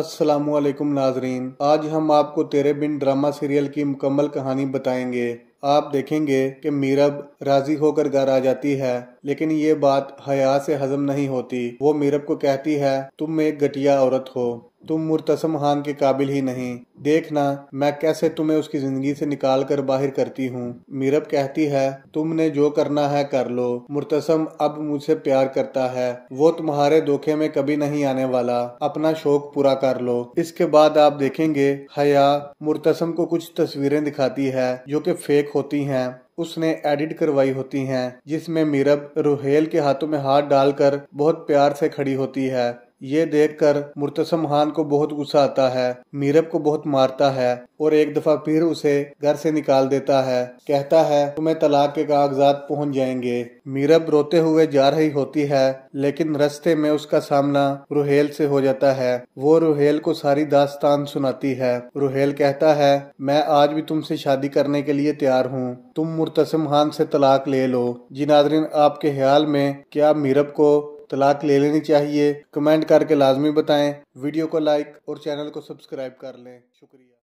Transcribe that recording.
असलकुम नाजरीन आज हम आपको तेरे बिन ड्रामा सीरियल की मुकम्मल कहानी बताएंगे आप देखेंगे कि मीरब राजी होकर घर आ जाती है लेकिन ये बात हया से हजम नहीं होती वो मीरब को कहती है तुम एक घटिया औरत हो तुम खान के काबिल ही नहीं देखना मैं कैसे तुम्हें उसकी जिंदगी से निकाल कर बाहर करती हूँ मीरब कहती है तुमने जो करना है कर लो मुर्तसम अब मुझसे प्यार करता है वो तुम्हारे धोखे में कभी नहीं आने वाला अपना शौक पूरा कर लो इसके बाद आप देखेंगे हया मुर्तसम को कुछ तस्वीरें दिखाती है जो कि फेक होती हैं उसने एडिट करवाई होती हैं जिसमें मीरब रोहेल के हाथों में हाथ डालकर बहुत प्यार से खड़ी होती है ये देखकर मुर्तसम खान को बहुत गुस्सा आता है मीरब को बहुत मारता है और एक दफा फिर उसे घर से निकाल देता है कहता है तुम्हें तलाक के कागजात पहुंच जाएंगे मीरब रोते हुए जा रही होती है लेकिन रस्ते में उसका सामना रुहेल से हो जाता है वो रुहेल को सारी दास्तान सुनाती है रुहेल कहता है मैं आज भी तुमसे शादी करने के लिए तैयार हूँ तुम मुर्तसम खान से तलाक ले लो जी नाजरीन आपके ख्याल में क्या मीरब को तलाक ले लेनी चाहिए कमेंट करके लाजमी बताएं वीडियो को लाइक और चैनल को सब्सक्राइब कर लें शुक्रिया